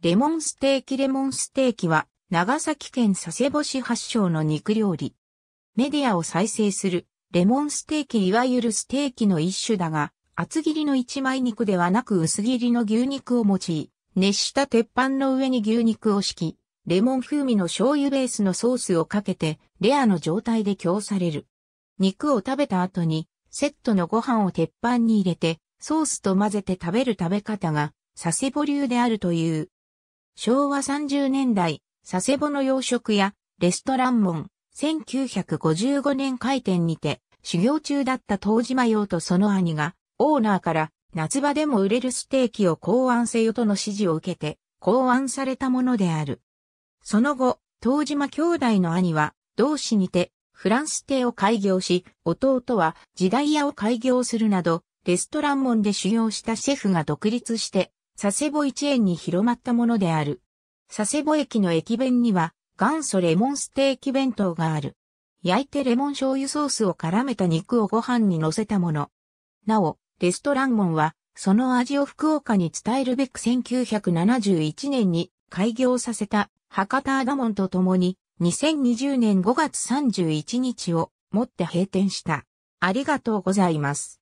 レモンステーキレモンステーキは長崎県佐世保市発祥の肉料理。メディアを再生するレモンステーキいわゆるステーキの一種だが、厚切りの一枚肉ではなく薄切りの牛肉を用い、熱した鉄板の上に牛肉を敷き、レモン風味の醤油ベースのソースをかけて、レアの状態で供される。肉を食べた後に、セットのご飯を鉄板に入れて、ソースと混ぜて食べる食べ方が、佐世保流であるという。昭和30年代、佐世保の洋食やレストラン門、1955年開店にて、修行中だった東島洋とその兄が、オーナーから夏場でも売れるステーキを考案せよとの指示を受けて、考案されたものである。その後、東島兄弟の兄は、同市にて、フランス亭を開業し、弟は時代屋を開業するなど、レストラン門で修行したシェフが独立して、佐世保一円に広まったものである。佐世保駅の駅弁には、元祖レモンステーキ弁当がある。焼いてレモン醤油ソースを絡めた肉をご飯に乗せたもの。なお、レストランモンは、その味を福岡に伝えるべく1971年に開業させた博多アダモンと共に2020年5月31日をもって閉店した。ありがとうございます。